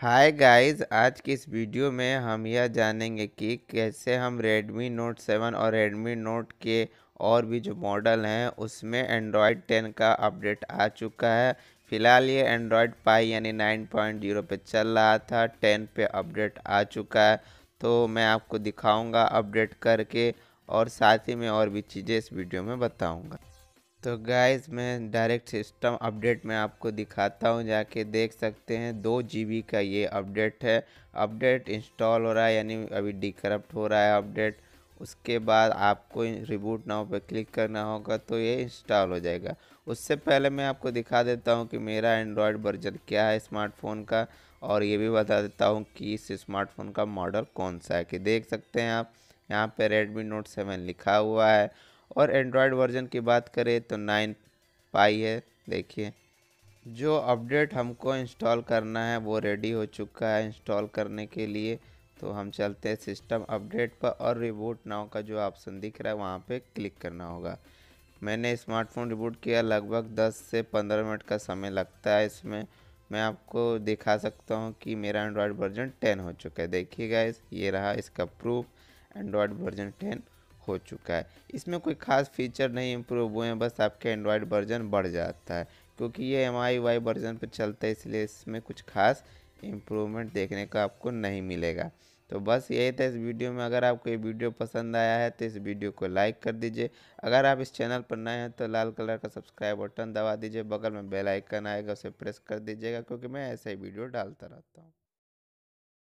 hi guys आज की इस वीडियो में हम यह जानेंगे कि कैसे हम Redmi Note 7 और Redmi Note के और भी जो मॉडल हैं उसमें एंड्रॉयड 10 का अपडेट आ चुका है फ़िलहाल ये एंड्रॉयड पाई यानी 9.0 पे चल रहा था 10 पे अपडेट आ चुका है तो मैं आपको दिखाऊंगा अपडेट करके और साथ ही में और भी चीज़ें इस वीडियो में बताऊंगा तो गाइस मैं डायरेक्ट सिस्टम अपडेट में आपको दिखाता हूँ जाके देख सकते हैं दो जी का ये अपडेट है अपडेट इंस्टॉल हो रहा है यानी अभी डिक्रप्ट हो रहा है अपडेट उसके बाद आपको रिबूट नाउ पे क्लिक करना होगा तो ये इंस्टॉल हो जाएगा उससे पहले मैं आपको दिखा देता हूँ कि मेरा एंड्रॉयड वर्जन क्या है स्मार्टफोन का और ये भी बता देता हूँ कि इस स्मार्टफोन का मॉडल कौन सा है कि देख सकते हैं आप यहाँ पे Redmi Note 7 लिखा हुआ है और एंड्रॉयड वर्जन की बात करें तो नाइन पाई है देखिए जो अपडेट हमको इंस्टॉल करना है वो रेडी हो चुका है इंस्टॉल करने के लिए तो हम चलते हैं सिस्टम अपडेट पर और रिबूट नाव का जो ऑप्शन दिख रहा है वहाँ पे क्लिक करना होगा मैंने स्मार्टफोन रिबूट किया लगभग 10 से 15 मिनट का समय लगता है इसमें मैं आपको दिखा सकता हूँ कि मेरा एंड्रॉयड वर्जन 10 हो चुका है देखिएगा इस ये रहा इसका प्रूफ एंड्रॉयड वर्जन टेन हो चुका है इसमें कोई खास फीचर नहीं इम्प्रूव हुए हैं बस आपके एंड्रॉयड वर्जन बढ़ जाता है क्योंकि ये एम आई वाई वर्जन पर चलता है इसलिए इसमें कुछ खास इम्प्रूवमेंट देखने का आपको नहीं मिलेगा तो बस यही था इस वीडियो में अगर आपको ये वीडियो पसंद आया है तो इस वीडियो को लाइक कर दीजिए अगर आप इस चैनल पर नए हैं तो लाल कलर का सब्सक्राइब बटन दबा दीजिए बगल में बेल आइकन आएगा उसे प्रेस कर दीजिएगा क्योंकि मैं ऐसे ही वीडियो डालता रहता हूँ